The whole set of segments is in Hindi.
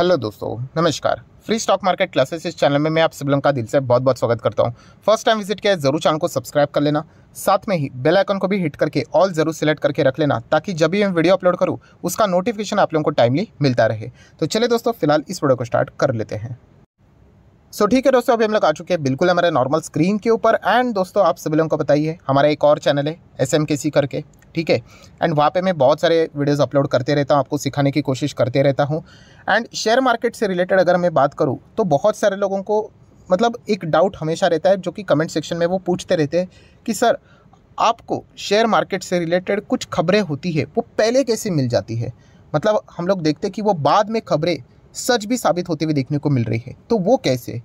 हेलो दोस्तों नमस्कार फ्री स्टॉक मार्केट क्लासेस इस चैनल में मैं आप सब लोगों का दिल से बहुत बहुत स्वागत करता हूं फर्स्ट टाइम विजिट किया जरूर चैनल को सब्सक्राइब कर लेना साथ में ही बेल आइकन को भी हिट करके ऑल जरूर सेलेक्ट करके रख लेना ताकि जब भी मैं वीडियो अपलोड करूँ उसका नोटिफिकेशन आप लोगों को टाइमली मिलता रहे तो चले दोस्तों फिलहाल इस वीडियो को स्टार्ट कर लेते हैं सो ठीक है दोस्तों अभी हम लोग आ चुके हैं बिल्कुल हमारे नॉर्मल स्क्रीन के ऊपर एंड दोस्तों आप सभी लोगों को बताइए हमारा एक और चैनल है एस करके ठीक है एंड वहाँ पे मैं बहुत सारे वीडियोस अपलोड करते रहता हूँ आपको सिखाने की कोशिश करते रहता हूँ एंड शेयर मार्केट से रिलेटेड अगर मैं बात करूँ तो बहुत सारे लोगों को मतलब एक डाउट हमेशा रहता है जो कि कमेंट सेक्शन में वो पूछते रहते हैं कि सर आपको शेयर मार्केट से रिलेटेड कुछ खबरें होती है वो पहले कैसे मिल जाती है मतलब हम लोग देखते कि वो बाद में खबरें सच भी साबित होते हुए देखने को मिल रही है तो वो कैसे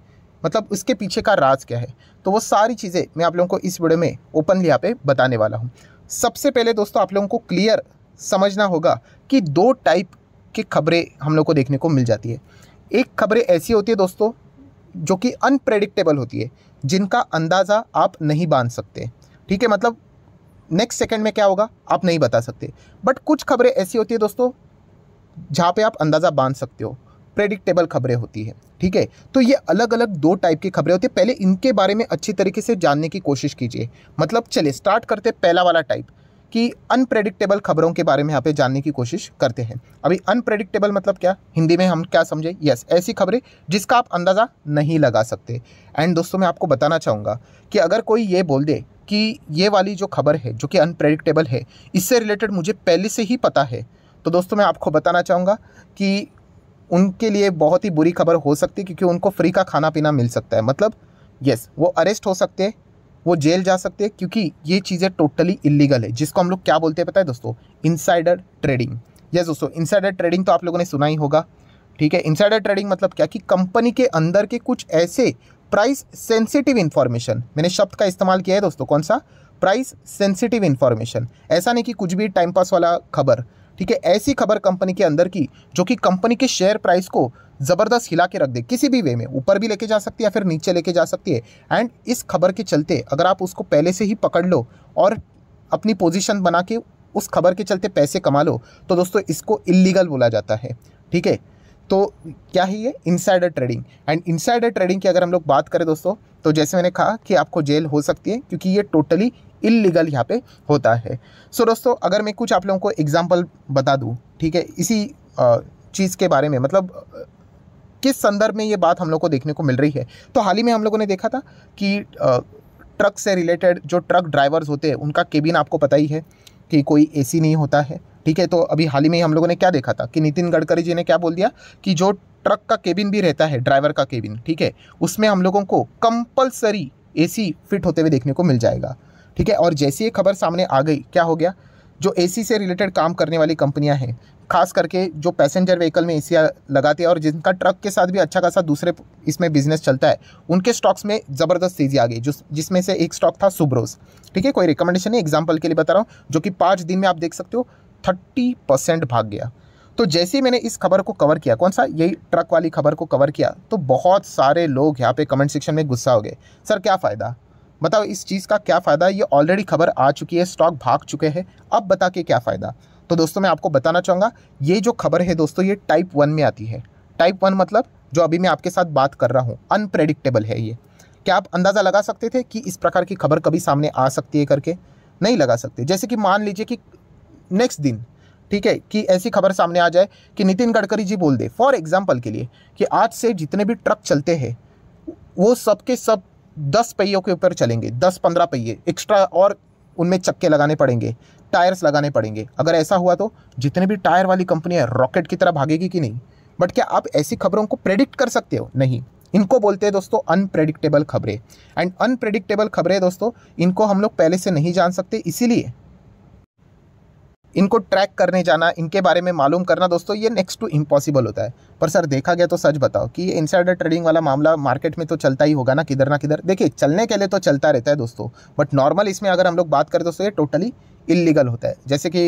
मतलब उसके पीछे का राज क्या है तो वो सारी चीज़ें मैं आप लोगों को इस वीडियो में ओपनली यहाँ पे बताने वाला हूँ सबसे पहले दोस्तों आप लोगों को क्लियर समझना होगा कि दो टाइप की खबरें हम लोग को देखने को मिल जाती है एक खबरें ऐसी होती है दोस्तों जो कि अनप्रेडिक्टेबल होती है जिनका अंदाज़ा आप नहीं बांध सकते ठीक है मतलब नेक्स्ट सेकंड में क्या होगा आप नहीं बता सकते बट कुछ खबरें ऐसी होती है दोस्तों जहाँ पे आप अंदाज़ा बांध सकते हो प्रेडिक्टेबल खबरें होती है ठीक है तो ये अलग अलग दो टाइप की खबरें होती है पहले इनके बारे में अच्छी तरीके से जानने की कोशिश कीजिए मतलब चलिए स्टार्ट करते पहला वाला टाइप कि अनप्रेडिक्टेबल खबरों के बारे में यहाँ पे जानने की कोशिश करते हैं अभी अनप्रेडिक्टेबल मतलब क्या हिंदी में हम क्या समझे यस yes, ऐसी खबरें जिसका आप अंदाज़ा नहीं लगा सकते एंड दोस्तों मैं आपको बताना चाहूँगा कि अगर कोई ये बोल दे कि ये वाली जो खबर है जो कि अनप्रेडिक्टेबल है इससे रिलेटेड मुझे पहले से ही पता है तो दोस्तों मैं आपको बताना चाहूँगा कि उनके लिए बहुत ही बुरी खबर हो सकती है क्योंकि उनको फ्री का खाना पीना मिल सकता है मतलब यस वो अरेस्ट हो सकते हैं वो जेल जा सकते हैं क्योंकि ये चीज़ें टोटली इलीगल है जिसको हम लोग क्या बोलते हैं पता है दोस्तों इनसाइडर ट्रेडिंग यस दोस्तों इनसाइडर ट्रेडिंग तो आप लोगों ने सुना ही होगा ठीक है इनसाइडर ट्रेडिंग मतलब क्या कि कंपनी के अंदर के कुछ ऐसे प्राइस सेंसिटिव इन्फॉर्मेशन मैंने शब्द का इस्तेमाल किया है दोस्तों कौन सा प्राइस सेंसिटिव इन्फॉर्मेशन ऐसा नहीं कि कुछ भी टाइम पास वाला खबर ठीक है ऐसी खबर कंपनी के अंदर की जो कि कंपनी के शेयर प्राइस को ज़बरदस्त हिला के रख दे किसी भी वे में ऊपर भी लेके जा सकती है या फिर नीचे लेके जा सकती है एंड इस खबर के चलते अगर आप उसको पहले से ही पकड़ लो और अपनी पोजिशन बना के उस खबर के चलते पैसे कमा लो तो दोस्तों इसको इलीगल बोला जाता है ठीक है तो क्या है ये insider trading and insider trading की अगर हम लोग बात करें दोस्तों तो जैसे मैंने कहा कि आपको जेल हो सकती है क्योंकि ये टोटली इलीगल यहाँ पे होता है सो so, दोस्तों अगर मैं कुछ आप लोगों को एग्जाम्पल बता दूँ ठीक है इसी चीज़ के बारे में मतलब किस संदर्भ में ये बात हम लोग को देखने को मिल रही है तो हाल ही में हम लोगों ने देखा था कि ट्रक से रिलेटेड जो ट्रक ड्राइवर्स होते हैं उनका केबिन आपको पता ही है कि कोई एसी नहीं होता है ठीक है तो अभी हाल ही में हम लोगों ने क्या देखा था कि नितिन गडकरी जी ने क्या बोल दिया कि जो ट्रक का केबिन भी रहता है ड्राइवर का केबिन ठीक है उसमें हम लोगों को कंपलसरी ए फिट होते हुए देखने को मिल जाएगा ठीक है और जैसी ये खबर सामने आ गई क्या हो गया जो ए से रिलेटेड काम करने वाली कंपनियां हैं खास करके जो पैसेंजर व्हीकल में एसी लगाती है और जिनका ट्रक के साथ भी अच्छा खासा दूसरे इसमें बिजनेस चलता है उनके स्टॉक्स में ज़बरदस्त तेज़ी आ गई जिस जिसमें से एक स्टॉक था सुब्रोज ठीक है कोई रिकमेंडेशन नहीं एग्जाम्पल के लिए बता रहा हूँ जो कि पाँच दिन में आप देख सकते हो थर्टी परसेंट भाग गया तो जैसे ही मैंने इस खबर को कवर किया कौन सा यही ट्रक वाली खबर को कवर किया तो बहुत सारे लोग यहाँ पे कमेंट सेक्शन में गुस्सा हो गए सर क्या फ़ायदा बताओ इस चीज़ का क्या फ़ायदा ये ऑलरेडी खबर आ चुकी है स्टॉक भाग चुके हैं अब बता के क्या फ़ायदा तो दोस्तों मैं आपको बताना चाहूँगा ये जो खबर है दोस्तों ये टाइप वन में आती है टाइप वन मतलब जो अभी मैं आपके साथ बात कर रहा हूँ अनप्रेडिक्टेबल है ये क्या आप अंदाज़ा लगा सकते थे कि इस प्रकार की खबर कभी सामने आ सकती है करके नहीं लगा सकते जैसे कि मान लीजिए कि नेक्स्ट दिन ठीक है कि ऐसी खबर सामने आ जाए कि नितिन गडकरी जी बोल दे फॉर एग्जाम्पल के लिए कि आज से जितने भी ट्रक चलते हैं वो सब के सब दस पहियों के ऊपर चलेंगे दस पंद्रह पहिए एक्स्ट्रा और उनमें चक्के लगाने पड़ेंगे टायर्स लगाने पड़ेंगे अगर ऐसा हुआ तो जितने भी टायर वाली कंपनी है रॉकेट की तरह भागेगी कि नहीं बट क्या आप ऐसी खबरों को प्रेडिक्ट कर सकते हो नहीं इनको बोलते हैं दोस्तों अनप्रेडिक्टेबल खबरें एंड अनप्रेडिक्टेबल खबरें दोस्तों इनको हम लोग पहले से नहीं जान सकते इसीलिए इनको ट्रैक करने जाना इनके बारे में मालूम करना दोस्तों ये नेक्स्ट टू इम्पॉसिबल होता है पर सर देखा गया तो सच बताओ कि ये इनसाइडर ट्रेडिंग वाला मामला मार्केट में तो चलता ही होगा ना किधर ना किधर देखिए चलने के लिए तो चलता रहता है दोस्तों बट नॉर्मल इसमें अगर हम लोग बात करें दोस्तों ये टोटली इलीगल होता है जैसे कि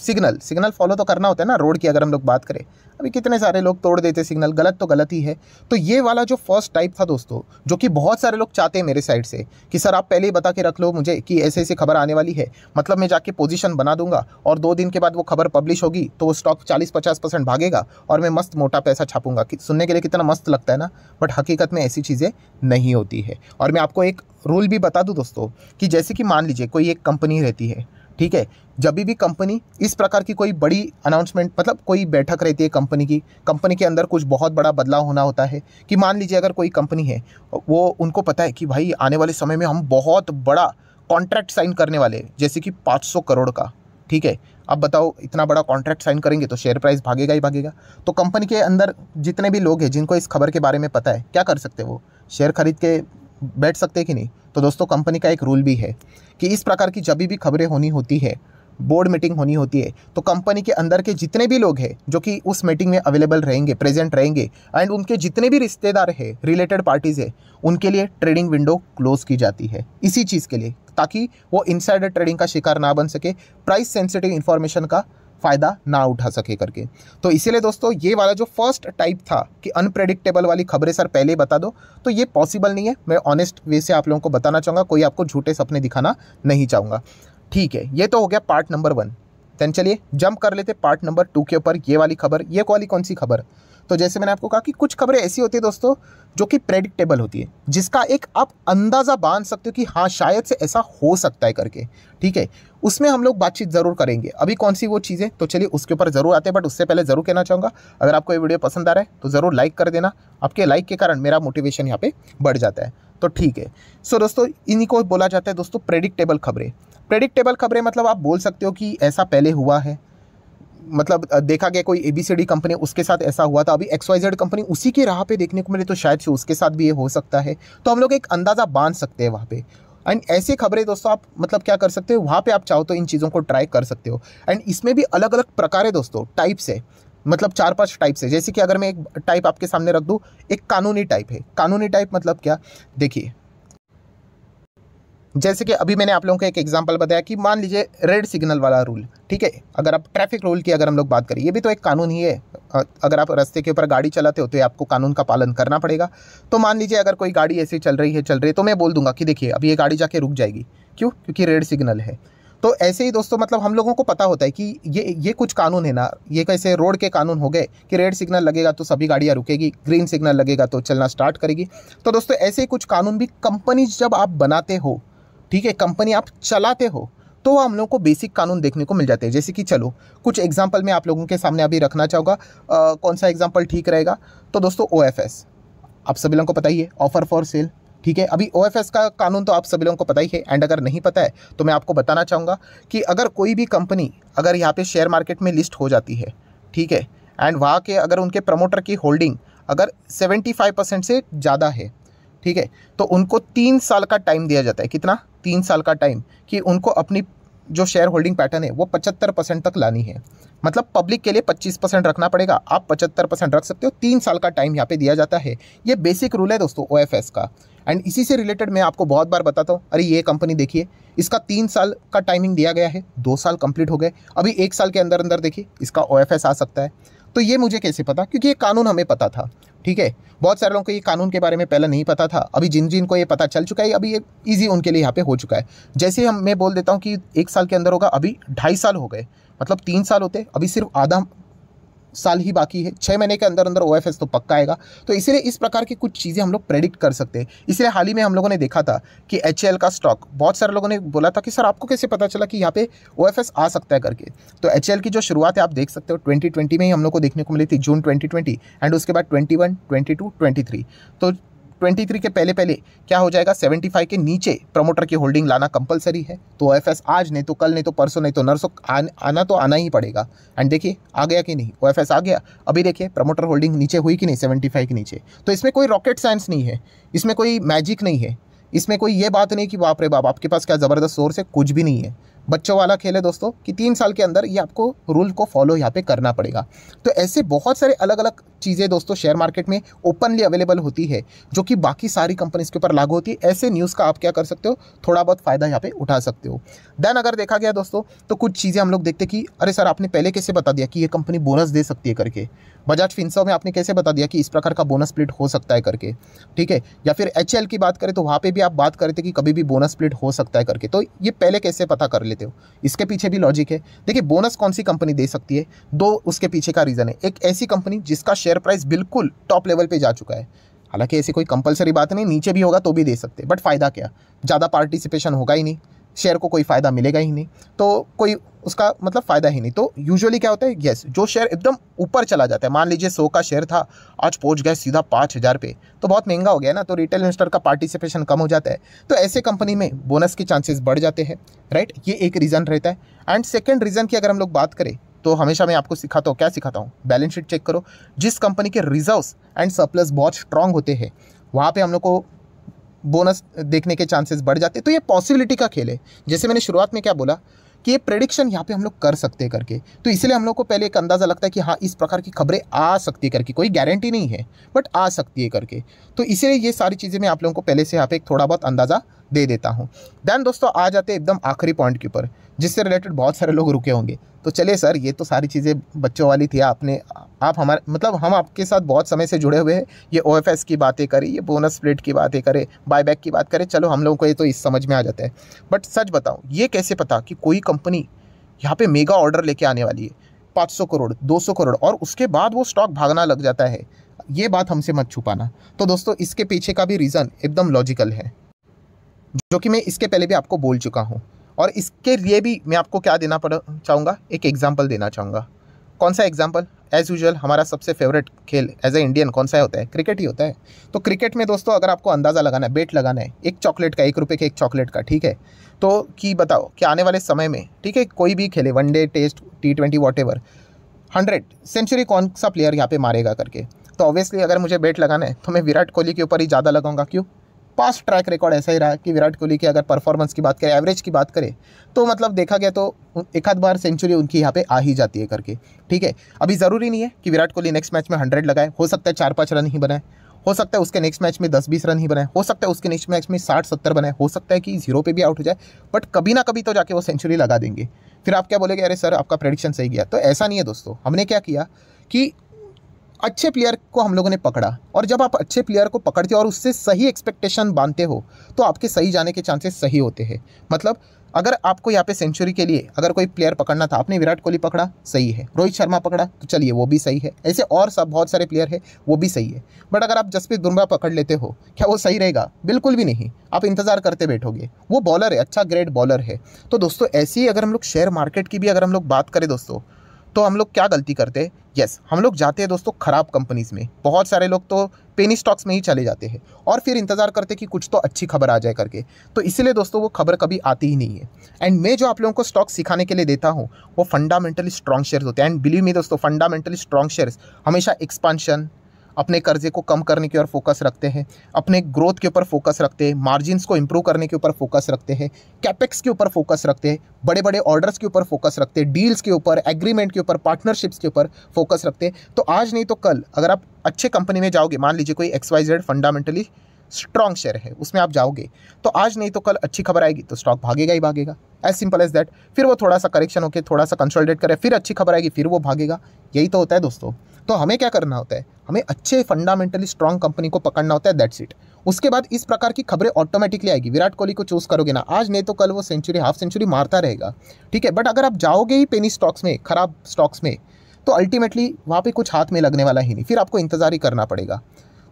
सिग्नल सिग्नल फॉलो तो करना होता है ना रोड की अगर हम लोग बात करें अभी कितने सारे लोग तोड़ देते सिग्नल गलत तो गलत ही है तो ये वाला जो फर्स्ट टाइप था दोस्तों जो कि बहुत सारे लोग चाहते हैं मेरे साइड से कि सर आप पहले ही बता के रख लो मुझे कि ऐसे ऐसी खबर आने वाली है मतलब मैं जाके पोजीशन बना दूंगा और दो दिन के बाद वो खबर पब्लिश होगी तो वो स्टॉक चालीस पचास परसेंट भागेगा और मैं मस्त मोटा पैसा छापूंगा कि सुनने के लिए कितना मस्त लगता है ना बट हकीकत में ऐसी चीज़ें नहीं होती है और मैं आपको एक रूल भी बता दूँ दोस्तों कि जैसे कि मान लीजिए कोई एक कंपनी रहती है ठीक है जब भी कंपनी इस प्रकार की कोई बड़ी अनाउंसमेंट मतलब कोई बैठक रहती है कंपनी की कंपनी के अंदर कुछ बहुत बड़ा बदलाव होना होता है कि मान लीजिए अगर कोई कंपनी है वो उनको पता है कि भाई आने वाले समय में हम बहुत बड़ा कॉन्ट्रैक्ट साइन करने वाले हैं जैसे कि 500 करोड़ का ठीक है अब बताओ इतना बड़ा कॉन्ट्रैक्ट साइन करेंगे तो शेयर प्राइस भागेगा ही भागेगा तो कंपनी के अंदर जितने भी लोग हैं जिनको इस खबर के बारे में पता है क्या कर सकते हैं वो शेयर खरीद के बैठ सकते कि नहीं तो दोस्तों कंपनी का एक रूल भी है कि इस प्रकार की जब भी खबरें होनी होती है बोर्ड मीटिंग होनी होती है तो कंपनी के अंदर के जितने भी लोग हैं जो कि उस मीटिंग में अवेलेबल रहेंगे प्रेजेंट रहेंगे एंड उनके जितने भी रिश्तेदार हैं रिलेटेड पार्टीज़ है उनके लिए ट्रेडिंग विंडो क्लोज की जाती है इसी चीज़ के लिए ताकि वो इनसाइडर ट्रेडिंग का शिकार ना बन सके प्राइस सेंसिटिव इन्फॉर्मेशन का फ़ायदा ना उठा सके करके तो इसीलिए दोस्तों ये वाला जो फर्स्ट टाइप था कि अनप्रेडिक्टेबल वाली खबरें सर पहले ही बता दो तो ये पॉसिबल नहीं है मैं ऑनेस्ट वे से आप लोगों को बताना चाहूँगा कोई आपको झूठे सपने दिखाना नहीं चाहूँगा ठीक है ये तो हो गया पार्ट नंबर वन देन चलिए जंप कर लेते पार्ट नंबर टू के ऊपर ये वाली खबर ये वाली कौन सी खबर तो जैसे मैंने आपको कहा कि कुछ खबरें ऐसी होती है दोस्तों जो कि प्रेडिक्टेबल होती है जिसका एक आप अंदाज़ा बांध सकते हो कि हाँ शायद से ऐसा हो सकता है करके ठीक है उसमें हम लोग बातचीत ज़रूर करेंगे अभी कौन सी वो चीज़ें तो चलिए उसके ऊपर ज़रूर आते हैं बट उससे पहले ज़रूर कहना चाहूँगा अगर आपको ये वीडियो पसंद आ रहा है तो ज़रूर लाइक कर देना आपके लाइक के कारण मेरा मोटिवेशन यहाँ पर बढ़ जाता है तो ठीक है सो दोस्तों इन्हीं को बोला जाता है दोस्तों प्रेडिक्टेबल खबरें प्रेडिक्टेबल खबरें मतलब आप बोल सकते हो कि ऐसा पहले हुआ है मतलब देखा गया कोई एबीसीडी कंपनी उसके साथ ऐसा हुआ था अभी एक्सवाइजेड कंपनी उसी की राह पे देखने को मिले तो शायद से उसके साथ भी ये हो सकता है तो हम लोग एक अंदाज़ा बांध सकते हैं वहाँ पे एंड ऐसी खबरें दोस्तों आप मतलब क्या कर सकते हो वहाँ पे आप चाहो तो इन चीज़ों को ट्राई कर सकते हो एंड इसमें भी अलग अलग प्रकार है दोस्तों टाइप्स है मतलब चार पांच टाइप्स है जैसे कि अगर मैं एक टाइप आपके सामने रख दूँ एक कानूनी टाइप है कानूनी टाइप मतलब क्या देखिए जैसे कि अभी मैंने आप लोगों को एक एग्जाम्पल बताया कि मान लीजिए रेड सिग्नल वाला रूल ठीक है अगर आप ट्रैफिक रूल की अगर हम लोग बात करें ये भी तो एक कानून ही है अगर आप रास्ते के ऊपर गाड़ी चलाते हो तो आपको कानून का पालन करना पड़ेगा तो मान लीजिए अगर कोई गाड़ी ऐसी चल रही है चल रही है तो मैं बोल दूंगा कि देखिए अब ये गाड़ी जाके रुक जाएगी क्यों क्योंकि रेड सिग्नल है तो ऐसे ही दोस्तों मतलब हम लोगों को पता होता है कि ये ये कुछ कानून है ना ये कैसे रोड के कानून हो गए कि रेड सिग्नल लगेगा तो सभी गाड़ियाँ रुकेगी ग्रीन सिग्नल लगेगा तो चलना स्टार्ट करेगी तो दोस्तों ऐसे ही कुछ कानून भी कंपनीज जब आप बनाते हो ठीक है कंपनी आप चलाते हो तो हम लोग को बेसिक कानून देखने को मिल जाते हैं जैसे कि चलो कुछ एग्जाम्पल मैं आप लोगों के सामने अभी रखना चाहूँगा कौन सा एग्जाम्पल ठीक रहेगा तो दोस्तों ओ आप सभी लोगों को पता ही है ऑफर फॉर सेल ठीक है अभी ओ का कानून तो आप सभी लोगों को पता ही है एंड अगर नहीं पता है तो मैं आपको बताना चाहूँगा कि अगर कोई भी कंपनी अगर यहाँ पे शेयर मार्केट में लिस्ट हो जाती है ठीक है एंड वहाँ के अगर उनके प्रमोटर की होल्डिंग अगर 75 परसेंट से ज़्यादा है ठीक है तो उनको तीन साल का टाइम दिया जाता है कितना तीन साल का टाइम कि उनको अपनी जो शेयर होल्डिंग पैटर्न है वो पचहत्तर परसेंट तक लानी है मतलब पब्लिक के लिए 25 परसेंट रखना पड़ेगा आप 75 परसेंट रख सकते हो तीन साल का टाइम यहाँ पे दिया जाता है ये बेसिक रूल है दोस्तों ओ का एंड इसी से रिलेटेड मैं आपको बहुत बार बताता हूँ अरे ये कंपनी देखिए इसका तीन साल का टाइमिंग दिया गया है दो साल कंप्लीट हो गए अभी एक साल के अंदर अंदर देखिए इसका ओ आ सकता है तो ये मुझे कैसे पता क्योंकि ये कानून हमें पता था ठीक है बहुत सारे लोगों को ये कानून के बारे में पहले नहीं पता था अभी जिन जिन को ये पता चल चुका है अभी ये ईजी उनके लिए यहाँ पे हो चुका है जैसे हम मैं बोल देता हूँ कि एक साल के अंदर होगा अभी ढाई साल हो गए मतलब तीन साल होते अभी सिर्फ आधा साल ही बाकी है छः महीने के अंदर अंदर ओ तो पक्का आएगा तो इसीलिए इस प्रकार की कुछ चीज़ें हम लोग प्रेडिक्ट कर सकते हैं इसलिए हाल ही में हम लोगों ने देखा था कि एच का स्टॉक बहुत सारे लोगों ने बोला था कि सर आपको कैसे पता चला कि यहाँ पे ओ आ सकता है करके तो एच की जो शुरुआत है आप देख सकते हो ट्वेंटी में ही हम लोग को देखने को मिली थी जून ट्वेंटी एंड उसके बाद ट्वेंटी वन तो ट्वेंटी के पहले पहले क्या हो जाएगा सेवेंटी के नीचे प्रमोटर की होल्डिंग लाना कंपलसरी है तो एफ आज नहीं तो कल नहीं तो परसों नहीं तो नर्सों आन, आना तो आना ही पड़ेगा एंड देखिए आ गया कि नहीं ओ एफ आ गया अभी देखिए प्रमोटर होल्डिंग नीचे हुई कि नहीं सेवेंटी के नीचे तो इसमें कोई रॉकेट साइंस नहीं है इसमें कोई मैजिक नहीं है इसमें कोई ये बात नहीं कि बाप रे बाप आपके पास क्या ज़बरदस्त सोर्स है कुछ भी नहीं है बच्चों वाला खेल है दोस्तों कि तीन साल के अंदर ये आपको रूल को फॉलो यहाँ पे करना पड़ेगा तो ऐसे बहुत सारे अलग अलग चीज़ें दोस्तों शेयर मार्केट में ओपनली अवेलेबल होती है जो कि बाकी सारी कंपनीज के ऊपर लागू होती है ऐसे न्यूज़ का आप क्या कर सकते हो थोड़ा बहुत फ़ायदा यहाँ पे उठा सकते हो देन अगर देखा गया दोस्तों तो कुछ चीज़ें हम लोग देखते कि अरे सर आपने पहले कैसे बता दिया कि ये कंपनी बोनस दे सकती है करके बजाज फिनसो में आपने कैसे बता दिया कि इस प्रकार का बोनस स्प्लिट हो सकता है करके ठीक है या फिर एच की बात करें तो वहाँ पर भी आप बात करते कि कभी भी बोनस स्प्लिट हो सकता है करके तो ये पहले कैसे पता कर लेते हो इसके पीछे भी लॉजिक है देखिए बोनस कौन सी कंपनी दे सकती है दो उसके पीछे का रीज़न है एक ऐसी कंपनी जिसका शेयर प्राइस बिल्कुल टॉप लेवल पर जा चुका है हालांकि ऐसी कोई कंपलसरी बात नहीं नीचे भी होगा तो भी दे सकते बट फ़ायदा क्या ज़्यादा पार्टिसिपेशन होगा ही नहीं शेयर को कोई फ़ायदा मिलेगा ही नहीं तो कोई उसका मतलब फ़ायदा ही नहीं तो यूजुअली क्या होता है येस जो शेयर एकदम ऊपर चला जाता है मान लीजिए सौ का शेयर था आज पहुंच गया सीधा पाँच हज़ार पे तो बहुत महंगा हो गया ना तो रिटेल इन्वेस्टर का पार्टिसिपेशन कम हो जाता है तो ऐसे कंपनी में बोनस के चांसेस बढ़ जाते हैं राइट ये एक रीज़न रहता है एंड सेकेंड रीज़न की अगर हम लोग बात करें तो हमेशा मैं आपको सिखाता हूँ क्या सिखाता हूँ बैलेंस शीट चेक करो जिस कंपनी के रिजर्व्स एंड सरप्लस बहुत स्ट्रांग होते हैं वहाँ पे हम लोग को बोनस देखने के चांसेस बढ़ जाते तो ये पॉसिबिलिटी का खेल है जैसे मैंने शुरुआत में क्या बोला कि ये प्रेडिक्शन यहाँ पे हम लोग कर सकते हैं करके तो इसलिए हम लोग को पहले एक अंदाज़ा लगता है कि हाँ इस प्रकार की खबरें आ सकती है करके कोई गारंटी नहीं है बट आ सकती है करके तो इसलिए ये सारी चीज़ें मैं आप लोगों को पहले से यहाँ पे एक थोड़ा बहुत अंदाज़ा दे देता हूँ दैन दोस्तों आ जाते हैं एकदम आखिरी पॉइंट के ऊपर जिससे रिलेटेड बहुत सारे लोग रुके होंगे तो चलिए सर ये तो सारी चीज़ें बच्चों वाली थी आपने आप हमारे मतलब हम आपके साथ बहुत समय से जुड़े हुए हैं ये ओ की बातें करें ये बोनस स्प्लिट की बातें करें बायबैक की बात करें चलो हम लोगों को ये तो इस समझ में आ जाता है बट सच बताऊँ ये कैसे पता कि कोई कंपनी यहाँ पे मेगा ऑर्डर लेके आने वाली है सौ करोड़ 200 करोड़ और उसके बाद वो स्टॉक भागना लग जाता है ये बात हमसे मत छुपाना तो दोस्तों इसके पीछे का भी रीज़न एकदम लॉजिकल है जो कि मैं इसके पहले भी आपको बोल चुका हूँ और इसके लिए भी मैं आपको क्या देना पड़ चाहूँगा एक एग्जाम्पल देना चाहूँगा कौन सा एग्जाम्पल एज़ यूजल हमारा सबसे फेवरेट खेल एज ए इंडियन कौन सा होता है क्रिकेट ही होता है तो क्रिकेट में दोस्तों अगर आपको अंदाज़ा लगाना है बेट लगाना है एक चॉकलेट का एक रुपये के एक चॉकलेट का ठीक है तो कि बताओ कि आने वाले समय में ठीक है कोई भी खेले one day test T twenty whatever hundred century कौन सा प्लेयर यहाँ पे मारेगा करके तो ऑब्वियसली अगर मुझे बेट लगाना है तो मैं विराट कोहली के ऊपर ही ज़्यादा लगाऊंगा क्यों पास्ट ट्रैक रिकॉर्ड ऐसा ही रहा कि विराट कोहली की अगर परफॉर्मेंस की बात करें एवरेज की बात करें तो मतलब देखा गया तो एक आध बार सेंचुरी उनकी यहाँ पे आ ही जाती है करके ठीक है अभी ज़रूरी नहीं है कि विराट कोहली नेक्स्ट मैच में हंड्रेड लगाए हो सकता है चार पाँच रन ही बनाए हो सकता है उसके नेक्स्ट मैच में दस बीस रन ही बनाए हो सकता है उसके नेक्स्ट मैच में साठ सत्तर बनाए हो सकता है कि जीरो पे भी आउट हो जाए बट कभी ना कभी तो जाके वो सेंचुरी लगा देंगे फिर आप क्या बोलेगे अरे सर आपका प्रडिक्शन सही गया तो ऐसा नहीं है दोस्तों हमने क्या किया कि अच्छे प्लेयर को हम लोगों ने पकड़ा और जब आप अच्छे प्लेयर को पकड़ते हो और उससे सही एक्सपेक्टेशन बांधते हो तो आपके सही जाने के चांसेस सही होते हैं मतलब अगर आपको यहाँ पे सेंचुरी के लिए अगर कोई प्लेयर पकड़ना था आपने विराट कोहली पकड़ा सही है रोहित शर्मा पकड़ा तो चलिए वो भी सही है ऐसे और सब बहुत सारे प्लेयर है वो भी सही है बट अगर आप जसप्रीत बुमराह पकड़ लेते हो क्या वो सही रहेगा बिल्कुल भी नहीं आप इंतज़ार करते बैठोगे वो बॉलर है अच्छा ग्रेट बॉलर है तो दोस्तों ऐसी अगर हम लोग शेयर मार्केट की भी अगर हम लोग बात करें दोस्तों तो हम लोग क्या गलती करते हैं यस हम लोग जाते हैं दोस्तों ख़राब कंपनीज़ में बहुत सारे लोग तो पेनी स्टॉक्स में ही चले जाते हैं और फिर इंतज़ार करते कि कुछ तो अच्छी खबर आ जाए करके तो इसीलिए दोस्तों वो खबर कभी आती ही नहीं है एंड मैं जो आप लोगों को स्टॉक सिखाने के लिए देता हूँ वो फंडामेंटली स्ट्रॉन्ग शेयर्स होते हैं एंड बिलीव मी दोस्तों फंडामेंटली स्ट्रॉन्ग शेयर्स हमेशा एक्सपांशन अपने कर्जे को कम करने के ऊपर फोकस रखते हैं अपने ग्रोथ के ऊपर फोकस रखते हैं मार्जिनस को इम्प्रूव करने के ऊपर फोकस रखते हैं कैपेक्स के ऊपर फोकस रखते हैं बड़े बड़े ऑर्डर्स के ऊपर फोकस रखते हैं डील्स के ऊपर एग्रीमेंट के ऊपर पार्टनरशिप्स के ऊपर फोकस रखते हैं तो आज नहीं तो कल अगर आप अच्छे कंपनी में जाओगे मान लीजिए कोई X Y Z fundamentally strong share है उसमें आप जाओगे तो आज नहीं तो कल अच्छी खबर आएगी तो स्टॉक भागेगा ही भागेगा एज सिंपल एज दैट फिर वो थोड़ा सा करेक्शन होकर थोड़ा सा कंसोलिडेट करे फिर अच्छी खबर आएगी फिर वो भागेगा यही तो होता है दोस्तों तो हमें क्या करना होता है हमें अच्छे फंडामेंटली स्ट्रांग कंपनी को पकड़ना होता है दैट्स इट उसके बाद इस प्रकार की खबरें ऑटोमेटिकली आएगी विराट कोहली को चूज करोगे ना आज नहीं तो कल वो सेंचुरी हाफ सेंचुरी मारता रहेगा ठीक है बट अगर आप जाओगे ही पेनी स्टॉक्स में खराब स्टॉक्स में तो अल्टीमेटली वहाँ पे कुछ हाथ में लगने वाला ही नहीं फिर आपको इंतजार ही करना पड़ेगा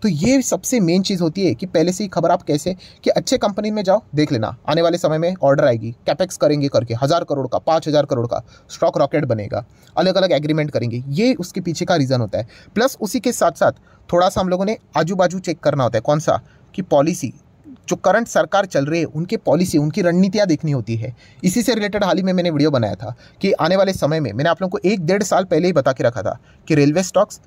तो ये सबसे मेन चीज़ होती है कि पहले से ही खबर आप कैसे कि अच्छे कंपनी में जाओ देख लेना आने वाले समय में ऑर्डर आएगी कैपेक्स करेंगे करके हज़ार करोड़ का पाँच हज़ार करोड़ का स्टॉक रॉकेट बनेगा अलग अलग एग्रीमेंट करेंगे ये उसके पीछे का रीज़न होता है प्लस उसी के साथ साथ थोड़ा सा हम लोगों ने आजू बाजू चेक करना होता है कौन सा कि पॉलिसी जो करंट सरकार चल रही है उनके पॉलिसी उनकी रणनीतियाँ देखनी होती है इसी से रिलेटेड हाल ही में मैंने वीडियो बनाया था कि आने वाले समय में मैंने आप लोगों को एक डेढ़ साल पहले ही बता के रखा था कि railway stocks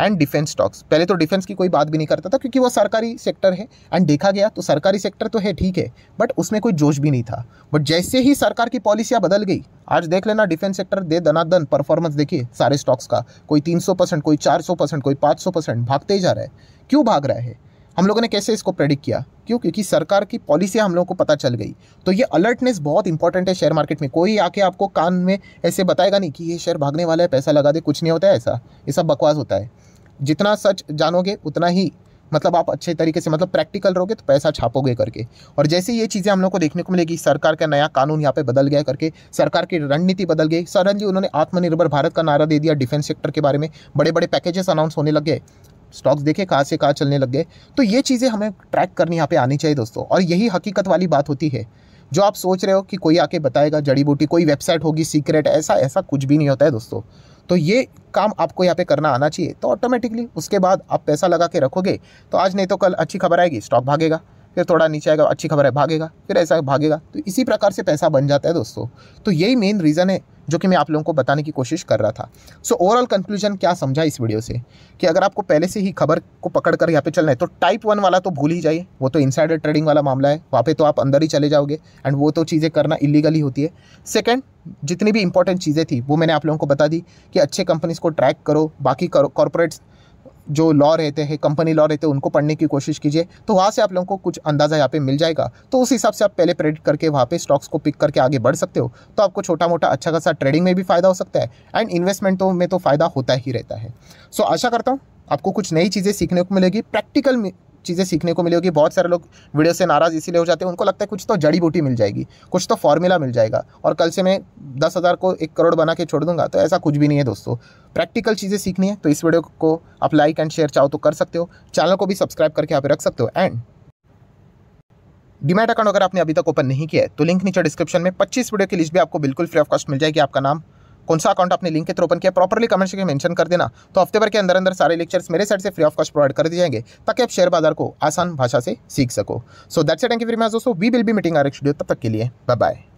and defence stocks पहले तो डिफेंस की कोई बात भी नहीं करता था क्योंकि वो सरकारी सेक्टर है एंड देखा गया तो सरकारी सेक्टर तो है ठीक है बट उसमें कोई जोश भी नहीं था बट जैसे ही सरकार की पॉलिसियाँ बदल गई आज देख लेना डिफेंस सेक्टर दे दनादन परफॉर्मेंस देखिए सारे स्टॉक्स का कोई सौ परसेंट कोई सौ परसेंट कोई सौ परसेंट भागते ही जा रहा है क्यों भाग रहा है हम लोगों ने कैसे इसको प्रेडिक्ट किया क्यों क्योंकि सरकार की पॉलिसी हम लोगों को पता चल गई तो ये अलर्टनेस बहुत इंपॉर्टेंट है शेयर मार्केट में कोई आके आपको कान में ऐसे बताएगा नहीं कि ये शेयर भागने वाला है पैसा लगा दे कुछ नहीं होता है ऐसा ये सब बकवास होता है जितना सच जानोगे उतना ही मतलब आप अच्छे तरीके से मतलब प्रैक्टिकल रहोगे तो पैसा छापोगे करके और जैसे ये चीज़ें हम लोग को देखने को मिलेगी सरकार का नया कानून यहाँ पे बदल गया करके सरकार की रणनीति बदल गई सडनली उन्होंने आत्मनिर्भर भारत का नारा दे दिया डिफेंस सेक्टर के बारे में बड़े बड़े पैकेजेस अनाउंस होने लग गए स्टॉक्स देखे कहाँ से कहाँ चलने लग गए तो ये चीज़ें हमें ट्रैक करनी यहाँ पे आनी चाहिए दोस्तों और यही हकीकत वाली बात होती है जो आप सोच रहे हो कि कोई आके बताएगा जड़ी बूटी कोई वेबसाइट होगी सीक्रेट ऐसा ऐसा कुछ भी नहीं होता है दोस्तों तो ये काम आपको यहाँ पे करना आना चाहिए तो ऑटोमेटिकली उसके बाद आप पैसा लगा के रखोगे तो आज नहीं तो कल अच्छी खबर आएगी स्टॉक भागेगा फिर थोड़ा नीचे आएगा अच्छी खबर है भागेगा फिर ऐसा भागेगा तो इसी प्रकार से पैसा बन जाता है दोस्तों तो यही मेन रीज़न है जो कि मैं आप लोगों को बताने की कोशिश कर रहा था सो ओवरऑल कंक्लूजन क्या समझा इस वीडियो से कि अगर आपको पहले से ही खबर को पकड़ कर यहाँ पे चलना है तो टाइप वन वाला तो भूल ही जाइए वो तो इनसाइडर ट्रेडिंग वाला मामला है वहाँ पर तो आप अंदर ही चले जाओगे एंड वो तो चीज़ें करना इलीगली होती है सेकेंड जितनी भी इंपॉर्टेंट चीज़ें थी वो मैंने आप लोगों को बता दी कि अच्छे कंपनीज़ को ट्रैक करो बाकी कॉरपोरेट्स जो लॉ रहते हैं कंपनी लॉ रहते हैं उनको पढ़ने की कोशिश कीजिए तो वहाँ से आप लोगों को कुछ अंदाज़ा यहाँ पे मिल जाएगा तो उस हिसाब से आप पहले प्रेडिक्ट करके वहाँ पे स्टॉक्स को पिक करके आगे बढ़ सकते हो तो आपको छोटा मोटा अच्छा खासा ट्रेडिंग में भी फ़ायदा हो सकता है एंड इन्वेस्टमेंट तो में तो फ़ायदा होता ही रहता है सो so, आशा करता हूँ आपको कुछ नई चीज़ें सीखने को मिलेगी प्रैक्टिकल चीज़ें सीखने को मिली होगी बहुत सारे लोग वीडियो से नाराज़ इसीलिए हो जाते हैं उनको लगता है कुछ तो जड़ी बूटी मिल जाएगी कुछ तो फॉर्मूला मिल जाएगा और कल से मैं दस हज़ार को एक करोड़ बना के छोड़ दूंगा तो ऐसा कुछ भी नहीं है दोस्तों प्रैक्टिकल चीज़ें सीखनी है तो इस वीडियो को आप लाइक एंड शेयर चाहो तो कर सकते हो चैनल को भी सब्सक्राइब करके आप रख सकते हो एंड डिमेट अकाउंट अगर आपने अभी तक ओपन नहीं किया है तो लिंक नीचे डिस्क्रिप्शन में 25 वीडियो की लिस्ट भी आपको बिल्कुल फ्री ऑफ कॉस्ट मिल जाएगी आपका नाम कौन सा अकाउंट आपने लिंक के थ्रू ओपन किया प्रॉपरली कमेंट सेक्शन में मेंशन कर देना तो हफ्ते भर के अंदर अंदर सारे लेक्चर्स मेरे साइड से फ्री ऑफ कॉस्ट प्रोवाइड कर दिए जाएंगे ताकि आप शेयर बाजार को आसान भाषा से सीख सको so that's it thank you very much दोस्तों we will be meeting our studio तब तक के लिए बाय बाय